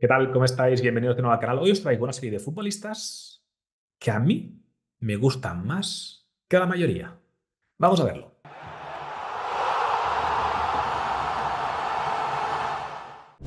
¿Qué tal? ¿Cómo estáis? Bienvenidos de nuevo al canal. Hoy os traigo una serie de futbolistas que a mí me gustan más que a la mayoría. Vamos a verlo.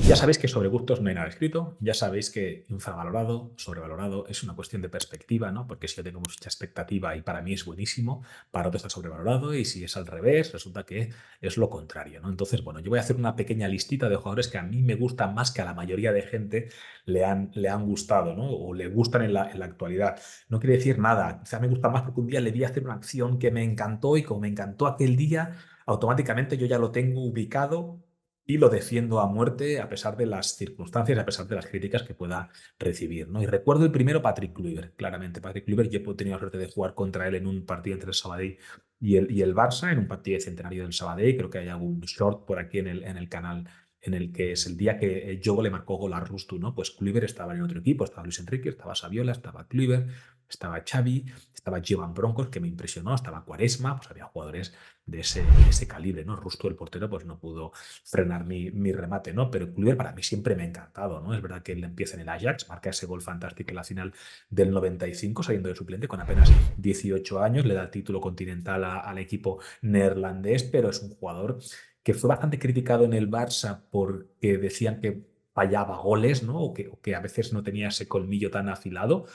Ya sabéis que sobre gustos no hay nada escrito, ya sabéis que infravalorado, sobrevalorado es una cuestión de perspectiva, ¿no? Porque si yo tengo mucha expectativa y para mí es buenísimo, para otro está sobrevalorado y si es al revés, resulta que es lo contrario, ¿no? Entonces, bueno, yo voy a hacer una pequeña listita de jugadores que a mí me gustan más que a la mayoría de gente le han, le han gustado, ¿no? O le gustan en la, actualidad. No quiere decir nada, O sea, me gusta más porque un día le vi hacer una acción que me encantó y como me encantó aquel día, automáticamente yo ya lo tengo ubicado y lo defiendo a muerte a pesar de las circunstancias, a pesar de las críticas que pueda recibir. ¿no? Y recuerdo el primero Patrick Kluivert, claramente. Patrick Kluivert, yo he tenido la suerte de jugar contra él en un partido entre el Sabadell y el, y el Barça, en un partido de centenario del Sabadell. Creo que hay algún short por aquí en el, en el canal en el que es el día que yo eh, le marcó gol a Rustu, ¿no? Pues Kluivert estaba en otro equipo, estaba Luis Enrique, estaba Saviola, estaba Kluivert, estaba Xavi, estaba Giovan Broncos, que me impresionó, estaba Cuaresma, pues había jugadores de ese, ese calibre, ¿no? Rusto, el portero, pues no pudo frenar mi, remate, ¿no? Pero Kluivert para mí siempre me ha encantado, ¿no? Es verdad que él empieza en el Ajax, marca ese gol fantástico en la final del 95, saliendo de suplente con apenas 18 años, le da el título continental al equipo neerlandés, pero es un jugador que fue bastante criticado en el Barça porque decían que fallaba goles, ¿no? O que, o que a veces no tenía ese colmillo tan afilado,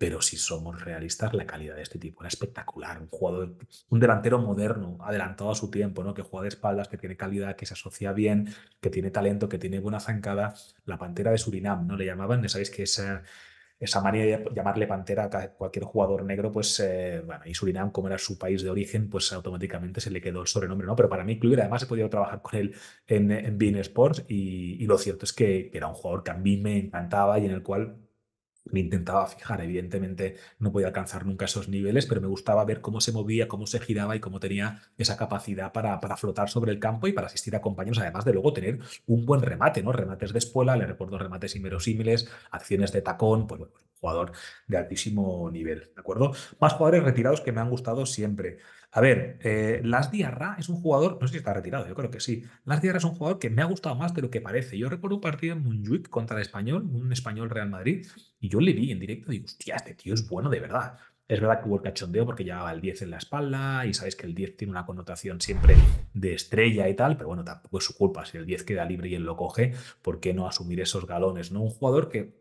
pero si somos realistas, la calidad de este tipo era espectacular. Un jugador, un delantero moderno, adelantado a su tiempo, ¿no? Que juega de espaldas, que tiene calidad, que se asocia bien, que tiene talento, que tiene buena zancada. La pantera de Surinam, ¿no? Le llamaban, sabéis que esa, esa manía de llamarle pantera a cualquier jugador negro, pues eh, bueno, y Surinam, como era su país de origen, pues automáticamente se le quedó el sobrenombre, ¿no? Pero para mí, Kluivert, además he podido trabajar con él en, en Bean Sports y, lo cierto es que, que era un jugador que a mí me encantaba y en el cual me intentaba fijar. Evidentemente no podía alcanzar nunca esos niveles, pero me gustaba ver cómo se movía, cómo se giraba y cómo tenía esa capacidad para, para flotar sobre el campo y para asistir a compañeros, además de luego tener un buen remate, ¿no? Remates de espuela, le recuerdo remates inverosímiles, acciones de tacón, pues bueno, jugador de altísimo nivel, ¿de acuerdo? Más jugadores retirados que me han gustado siempre. A ver, eh, Las Diarra es un jugador, no sé si está retirado, yo creo que sí. Las Diarra es un jugador que me ha gustado más de lo que parece. Yo recuerdo un partido en Munjuic contra el Español, un Español Real Madrid, y yo le vi en directo y digo, hostia, este tío es bueno de verdad. Es verdad que hubo el cachondeo porque llevaba el 10 en la espalda y sabéis que el 10 tiene una connotación siempre de estrella y tal, pero bueno, tampoco es su culpa. Si el 10 queda libre y él lo coge, ¿por qué no asumir esos galones? ¿no? Un jugador que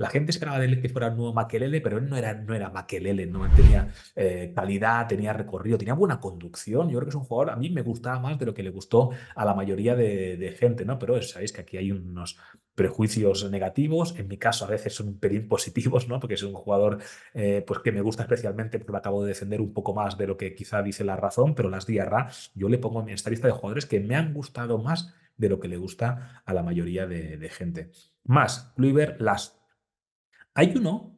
la gente esperaba de que fuera un nuevo Maquelele, pero él no era, no era Maquelele, no tenía eh, calidad, tenía recorrido, tenía buena conducción. Yo creo que es un jugador, a mí me gustaba más de lo que le gustó a la mayoría de, gente, ¿no? Pero sabéis que aquí hay unos prejuicios negativos, en mi caso a veces son un pelín positivos, ¿no? porque es un jugador eh, pues que me gusta especialmente porque lo acabo de defender un poco más de lo que quizá dice la razón, pero las Diarra yo le pongo en esta lista de jugadores que me han gustado más de lo que le gusta a la mayoría de, gente. Más, Kluivert, las hay uno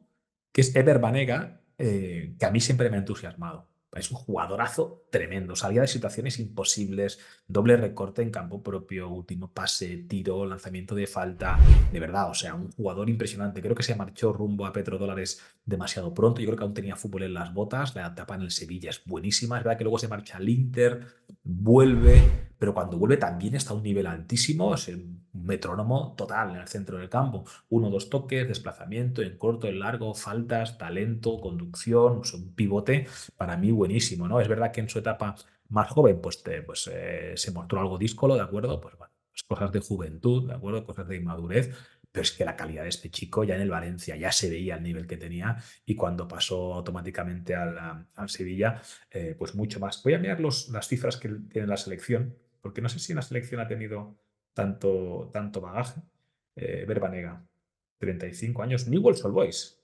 que es Ever Banega, eh, que a mí siempre me ha entusiasmado. Es un jugadorazo tremendo. Salía de situaciones imposibles, doble recorte en campo propio, último pase, tiro, lanzamiento de falta. De verdad, o sea, un jugador impresionante. Creo que se marchó rumbo a petrodólares demasiado pronto. Yo creo que aún tenía fútbol en las botas. La etapa en el Sevilla es buenísima. Es verdad que luego se marcha al Inter, vuelve, pero cuando vuelve también está a un nivel altísimo, es un metrónomo total en el centro del campo. Uno, dos toques, desplazamiento en corto, en largo, faltas, talento, conducción, un pivote, para mí buenísimo, ¿no? Es verdad que en su etapa más joven, pues, pues eh, se mostró algo díscolo, ¿de acuerdo? Pues bueno, pues cosas de juventud, ¿de acuerdo? Cosas de inmadurez, pero es que la calidad de este chico ya en el Valencia ya se veía el nivel que tenía y cuando pasó automáticamente al, Sevilla, eh, pues mucho más. Voy a mirar las cifras que tiene la selección porque no sé si una la selección ha tenido tanto, tanto bagaje. Verbanega, eh, 35 años, Newell's All Boys.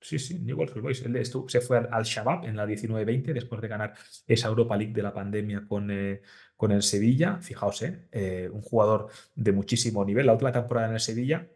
Sí, sí, Newell's All Boys. se fue al, Shabab en la 19-20 después de ganar esa Europa League de la pandemia con, eh, con el Sevilla. Fijaos, eh, un jugador de muchísimo nivel. La última temporada en el Sevilla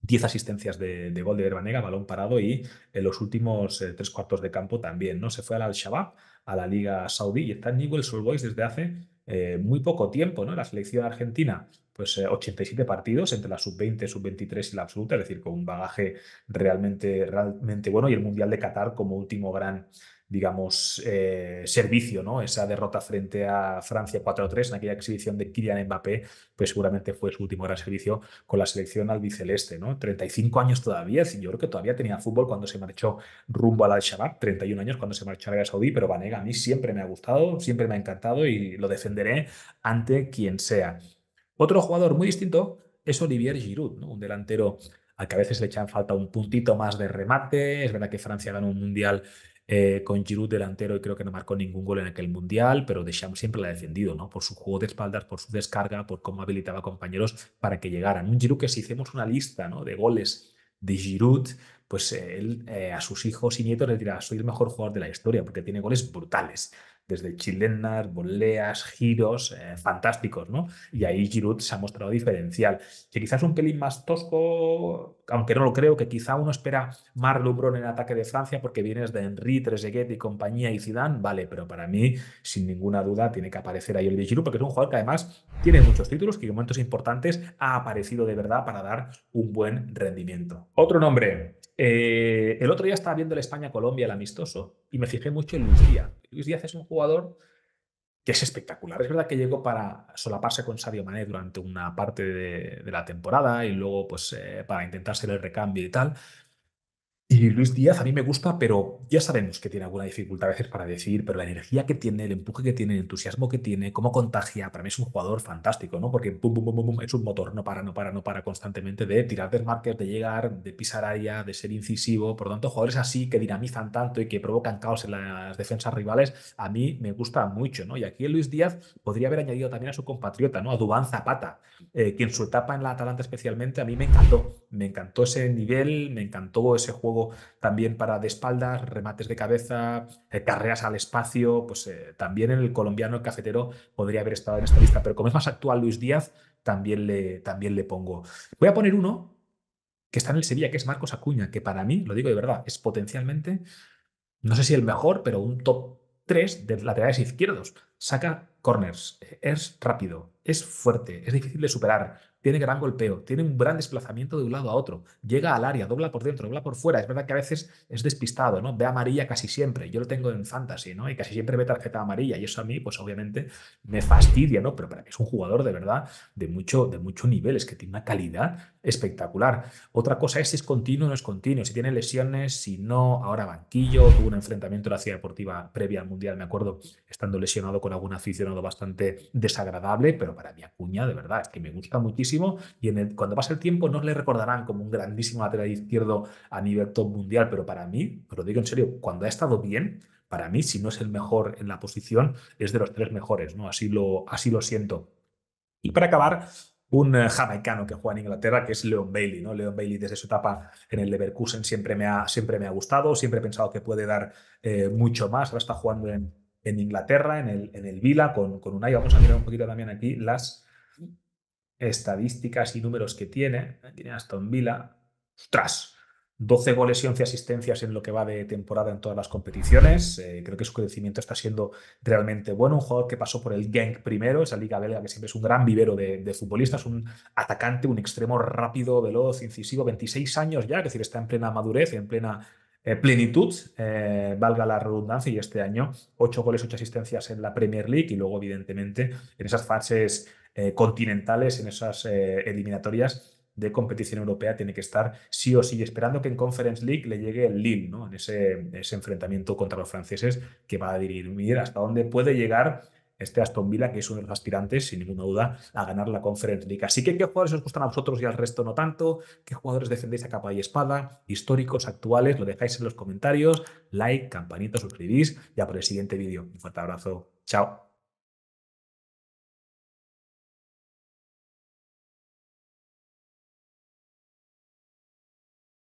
10 asistencias de, gol de Verbanega, balón parado y en los últimos tres cuartos de campo también, ¿no? Se fue al Al-Shabaab, a la Liga Saudí y está en Newell's desde hace eh, muy poco tiempo, ¿no? La selección argentina, pues 87 eh, partidos entre la sub-20, sub-23 y la absoluta, es decir, con un bagaje realmente, realmente bueno y el Mundial de Qatar como último gran digamos, eh, servicio, ¿no? Esa derrota frente a Francia 4-3 en aquella exhibición de Kylian Mbappé, pues seguramente fue su último gran servicio con la selección albiceleste, ¿no? 35 años todavía, yo creo que todavía tenía fútbol cuando se marchó rumbo al Al-Shabaab, 31 años cuando se marchó a Arabia Saudí, pero Vanega a mí siempre me ha gustado, siempre me ha encantado y lo defenderé ante quien sea. Otro jugador muy distinto es Olivier Giroud, ¿no? Un delantero al que a veces le echan falta un puntito más de remate, es verdad que Francia ganó un mundial eh, con Giroud delantero y creo que no marcó ningún gol en aquel mundial, pero Deschamps siempre la ha defendido, ¿no? Por su juego de espaldas, por su descarga, por cómo habilitaba compañeros para que llegaran. Un Giroud que si hacemos una lista ¿no? de goles de Giroud, pues él eh, a sus hijos y nietos les dirá, soy el mejor jugador de la historia, porque tiene goles brutales, desde chilenas, voleas, giros, eh, fantásticos, ¿no? Y ahí Giroud se ha mostrado diferencial. Que quizás un pelín más tosco, aunque no lo creo, que quizá uno espera más Lubrón en ataque de Francia porque vienes de Henry, Trezeguet y compañía y Zidane, vale, pero para mí, sin ninguna duda, tiene que aparecer ahí Olivier Giroud porque es un jugador que además tiene muchos títulos que en momentos importantes ha aparecido de verdad para dar un buen rendimiento. Otro nombre, eh, el otro día estaba viendo el España-Colombia, el amistoso, y me fijé mucho en Luis Díaz. Luis Díaz es un jugador que es espectacular. Es verdad que llegó para solaparse con Sadio Mané durante una parte de, la temporada y luego pues eh, para intentarse el recambio y tal, y Luis Díaz a mí me gusta, pero ya sabemos que tiene alguna dificultad a veces para decir, pero la energía que tiene, el empuje que tiene, el entusiasmo que tiene, cómo contagia, para mí es un jugador fantástico, ¿no? Porque es un motor, no para, no para, no para constantemente de tirar desmarques, de llegar, de pisar área, de ser incisivo. Por lo tanto, jugadores así que dinamizan tanto y que provocan caos en las defensas rivales, a mí me gusta mucho, ¿no? Y aquí Luis Díaz podría haber añadido también a su compatriota, ¿no? A Dubán Zapata, quien eh, que su etapa en la Atalanta especialmente, a mí me encantó. Me encantó ese nivel, me encantó ese juego también para de espaldas, remates de cabeza, eh, carreras al espacio, pues eh, también en el colombiano, el cafetero, podría haber estado en esta lista. Pero como es más actual Luis Díaz, también le, también le pongo. Voy a poner uno que está en el Sevilla, que es Marcos Acuña, que para mí, lo digo de verdad, es potencialmente, no sé si el mejor, pero un top 3 de laterales izquierdos. Saca corners, es rápido, es fuerte, es difícil de superar, tiene gran golpeo, tiene un gran desplazamiento de un lado a otro, llega al área, dobla por dentro, dobla por fuera. Es verdad que a veces es despistado, ¿no? Ve amarilla casi siempre. Yo lo tengo en fantasy, ¿no? Y casi siempre ve tarjeta amarilla. Y eso a mí, pues obviamente, me fastidia, ¿no? Pero para que es un jugador de verdad de mucho, de mucho nivel, es que tiene una calidad espectacular. Otra cosa es si es continuo o no es continuo, si tiene lesiones, si no, ahora banquillo, tuvo un enfrentamiento en la Ciudad Deportiva previa al Mundial, me acuerdo, estando lesionado con algún aficionado bastante desagradable, pero para mi Acuña, de verdad, es que me gusta muchísimo y cuando pase el tiempo no le recordarán como un grandísimo lateral izquierdo a nivel top mundial, pero para mí, lo digo en serio, cuando ha estado bien, para mí, si no es el mejor en la posición, es de los tres mejores, ¿no? Así lo, así lo siento. Y para acabar, un eh, jamaicano que juega en Inglaterra, que es Leon Bailey. ¿no? Leon Bailey desde su etapa en el Leverkusen siempre me ha, siempre me ha gustado, siempre he pensado que puede dar eh, mucho más. Ahora está jugando en, Inglaterra, en el, en el Vila, con, con Unai. Vamos a mirar un poquito también aquí las estadísticas y números que tiene, ¿eh? tiene Aston Villa, tras 12 goles y 11 asistencias en lo que va de temporada en todas las competiciones. Eh, creo que su crecimiento está siendo realmente bueno. Un jugador que pasó por el Genk primero, esa liga belga que siempre es un gran vivero de, futbolistas, un atacante, un extremo rápido, veloz, incisivo, 26 años ya, es decir, está en plena madurez, en plena eh, plenitud, valga la redundancia, y este año 8 goles, 8 asistencias en la Premier League y luego, evidentemente, en esas fases eh, continentales, en esas eh, eliminatorias de competición europea, tiene que estar sí o sí, esperando que en Conference League le llegue el Lille, ¿no? en ese, ese enfrentamiento contra los franceses que va a dirimir hasta dónde puede llegar este Aston Villa, que es uno de los aspirantes, sin ninguna duda, a ganar la Conference League. Así que, ¿qué jugadores os gustan a vosotros y al resto no tanto? ¿Qué jugadores defendéis a capa y espada? ¿Históricos, actuales? Lo dejáis en los comentarios. Like, campanita, suscribís y por el siguiente vídeo. Un fuerte abrazo. Chao.